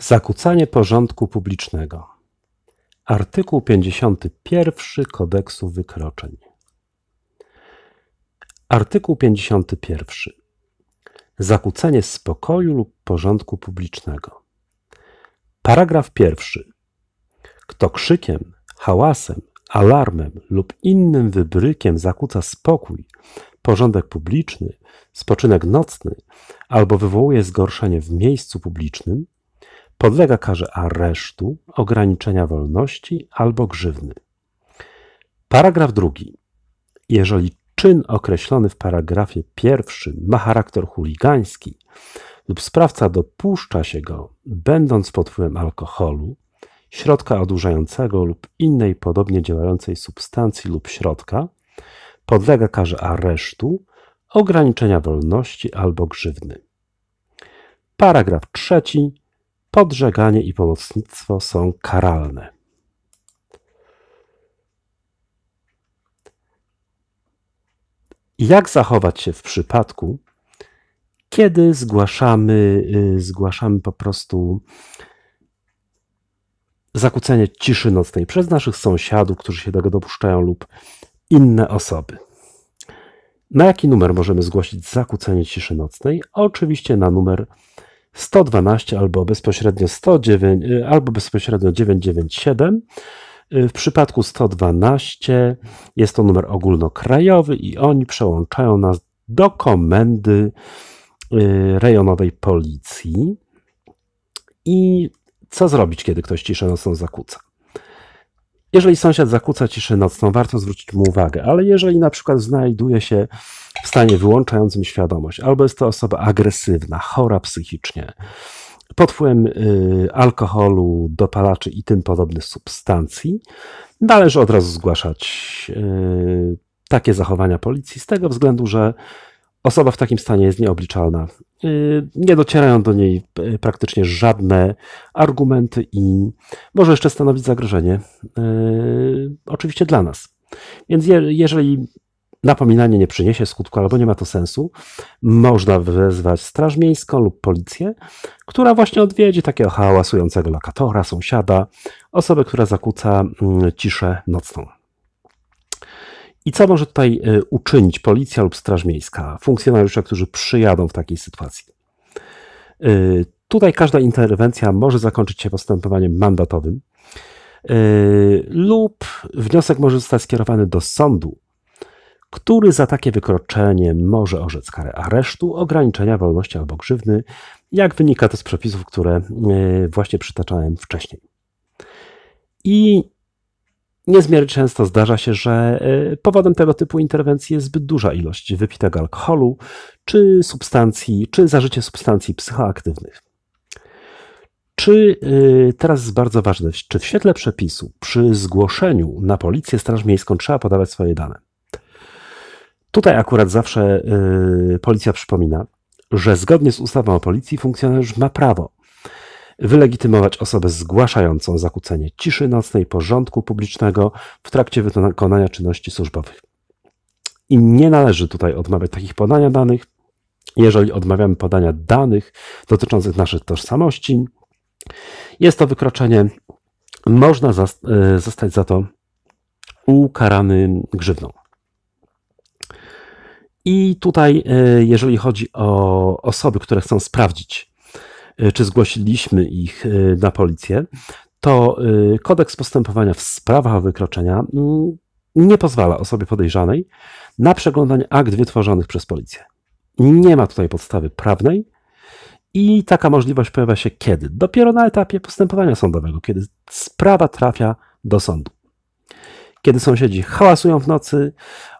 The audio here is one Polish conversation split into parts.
Zakłócanie porządku publicznego. Artykuł 51 Kodeksu Wykroczeń. Artykuł 51. Zakłócenie spokoju lub porządku publicznego. Paragraf pierwszy. Kto krzykiem, hałasem, alarmem lub innym wybrykiem zakłóca spokój, porządek publiczny, spoczynek nocny albo wywołuje zgorszenie w miejscu publicznym, podlega karze aresztu, ograniczenia wolności albo grzywny. Paragraf drugi. Jeżeli czyn określony w paragrafie pierwszym ma charakter chuligański lub sprawca dopuszcza się go, będąc pod wpływem alkoholu, środka odurzającego lub innej podobnie działającej substancji lub środka, podlega karze aresztu, ograniczenia wolności albo grzywny. Paragraf trzeci podżeganie i pomocnictwo są karalne. Jak zachować się w przypadku, kiedy zgłaszamy, y, zgłaszamy po prostu zakłócenie ciszy nocnej przez naszych sąsiadów, którzy się tego dopuszczają, lub inne osoby. Na jaki numer możemy zgłosić zakłócenie ciszy nocnej? Oczywiście na numer 112 albo bezpośrednio 109, y, albo bezpośrednio 997. Y, w przypadku 112 jest to numer ogólnokrajowy i oni przełączają nas do komendy y, rejonowej policji. I co zrobić, kiedy ktoś ciszę nocą zakłóca? Jeżeli sąsiad zakłóca ciszę nocną, warto zwrócić mu uwagę, ale jeżeli na przykład znajduje się w stanie wyłączającym świadomość, albo jest to osoba agresywna, chora psychicznie, pod wpływem y, alkoholu, dopalaczy i tym podobnych substancji, należy od razu zgłaszać y, takie zachowania policji z tego względu, że osoba w takim stanie jest nieobliczalna Y, nie docierają do niej y, praktycznie żadne argumenty i może jeszcze stanowić zagrożenie, y, oczywiście dla nas. Więc je, jeżeli napominanie nie przyniesie skutku albo nie ma to sensu, można wezwać Straż Miejską lub policję, która właśnie odwiedzi takiego hałasującego lokatora, sąsiada, osobę, która zakłóca mm, ciszę nocną. I co może tutaj e, uczynić policja lub Straż Miejska, funkcjonariusze, którzy przyjadą w takiej sytuacji? E, tutaj każda interwencja może zakończyć się postępowaniem mandatowym e, lub wniosek może zostać skierowany do sądu, który za takie wykroczenie może orzec karę aresztu, ograniczenia wolności albo grzywny, jak wynika to z przepisów, które właśnie przytaczałem wcześniej. I Niezmiernie często zdarza się, że e, powodem tego typu interwencji jest zbyt duża ilość wypitego alkoholu, czy substancji, czy zażycie substancji psychoaktywnych. Czy e, teraz jest bardzo ważne, czy w świetle przepisu przy zgłoszeniu na policję Straż Miejską trzeba podawać swoje dane? Tutaj akurat zawsze e, policja przypomina, że zgodnie z ustawą o policji funkcjonariusz ma prawo wylegitymować osobę zgłaszającą zakłócenie ciszy nocnej, porządku publicznego w trakcie wykonania czynności służbowych. I nie należy tutaj odmawiać takich podania danych. Jeżeli odmawiamy podania danych dotyczących naszych tożsamości, jest to wykroczenie. Można e, zostać za to ukarany grzywną. I tutaj, e, jeżeli chodzi o osoby, które chcą sprawdzić E, czy zgłosiliśmy ich e, na policję, to e, kodeks postępowania w sprawach o wykroczenia mm, nie pozwala osobie podejrzanej na przeglądanie akt wytworzonych przez policję. Nie ma tutaj podstawy prawnej i taka możliwość pojawia się kiedy? Dopiero na etapie postępowania sądowego, kiedy sprawa trafia do sądu. Kiedy sąsiedzi hałasują w nocy,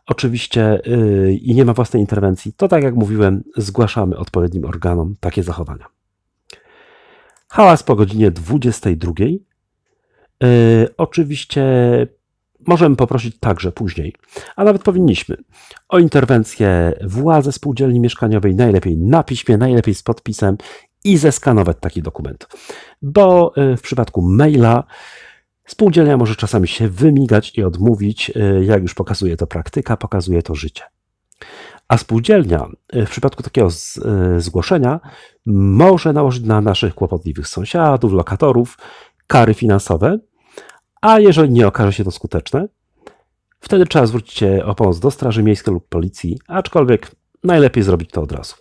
oczywiście yy, i nie ma własnej interwencji, to tak jak mówiłem, zgłaszamy odpowiednim organom takie zachowania. Hałas po godzinie 22. Yy, e, oczywiście możemy poprosić także później, a nawet powinniśmy, o interwencję władze spółdzielni mieszkaniowej, najlepiej na piśmie, najlepiej z podpisem i zeskanować taki dokument. Bo e, w przypadku maila spółdzielnia może czasami się wymigać i odmówić, e, jak już pokazuje to praktyka, pokazuje to życie. A spółdzielnia e, w przypadku takiego z, e, zgłoszenia może nałożyć na naszych kłopotliwych sąsiadów, lokatorów kary finansowe, a jeżeli nie okaże się to skuteczne, wtedy trzeba zwrócić się o pomoc do Straży Miejskiej lub Policji, aczkolwiek najlepiej zrobić to od razu.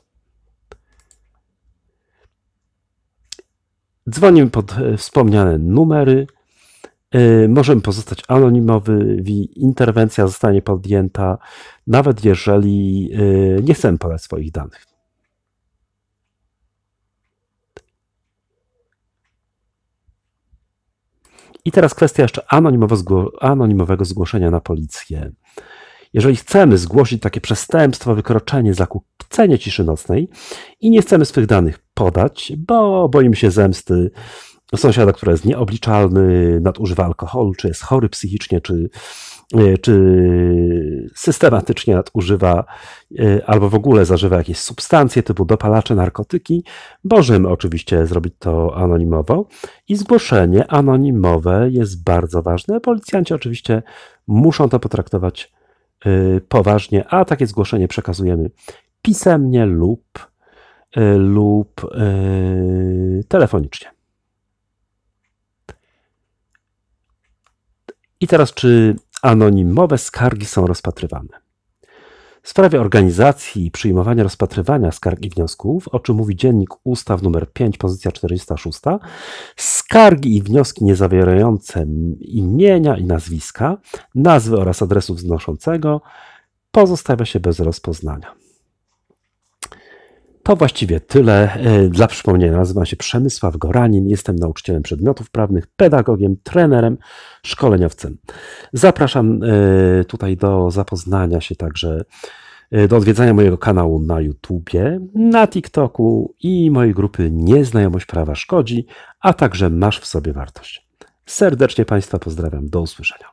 Dzwonimy pod e, wspomniane numery. Y, możemy pozostać anonimowy. interwencja zostanie podjęta, nawet jeżeli y, nie chcemy podać swoich danych. I teraz kwestia jeszcze anonimowego zgłoszenia na policję. Jeżeli chcemy zgłosić takie przestępstwo, wykroczenie, zakłócenie ciszy nocnej i nie chcemy swych danych podać, bo boimy się zemsty sąsiada, który jest nieobliczalny, nadużywa alkoholu, czy jest chory psychicznie, czy, e, czy systematycznie nadużywa e, albo w ogóle zażywa jakieś substancje typu dopalacze, narkotyki. Możemy oczywiście zrobić to anonimowo i zgłoszenie anonimowe jest bardzo ważne. Policjanci oczywiście muszą to potraktować e, poważnie, a takie zgłoszenie przekazujemy pisemnie lub lub telefonicznie. I teraz, czy anonimowe skargi są rozpatrywane? W sprawie organizacji i przyjmowania rozpatrywania skarg i wniosków, o czym mówi Dziennik Ustaw nr 5, pozycja 46, skargi i wnioski nie zawierające imienia i nazwiska, nazwy oraz adresu wznoszącego pozostawia się bez rozpoznania. To właściwie tyle. E, dla przypomnienia, nazywam się Przemysław Goranin, jestem nauczycielem przedmiotów prawnych, pedagogiem, trenerem, szkoleniowcem. Zapraszam e, tutaj do zapoznania się także, e, do odwiedzania mojego kanału na YouTubie, na TikToku i mojej grupy Nieznajomość Prawa Szkodzi, a także Masz w sobie wartość. Serdecznie Państwa pozdrawiam, do usłyszenia.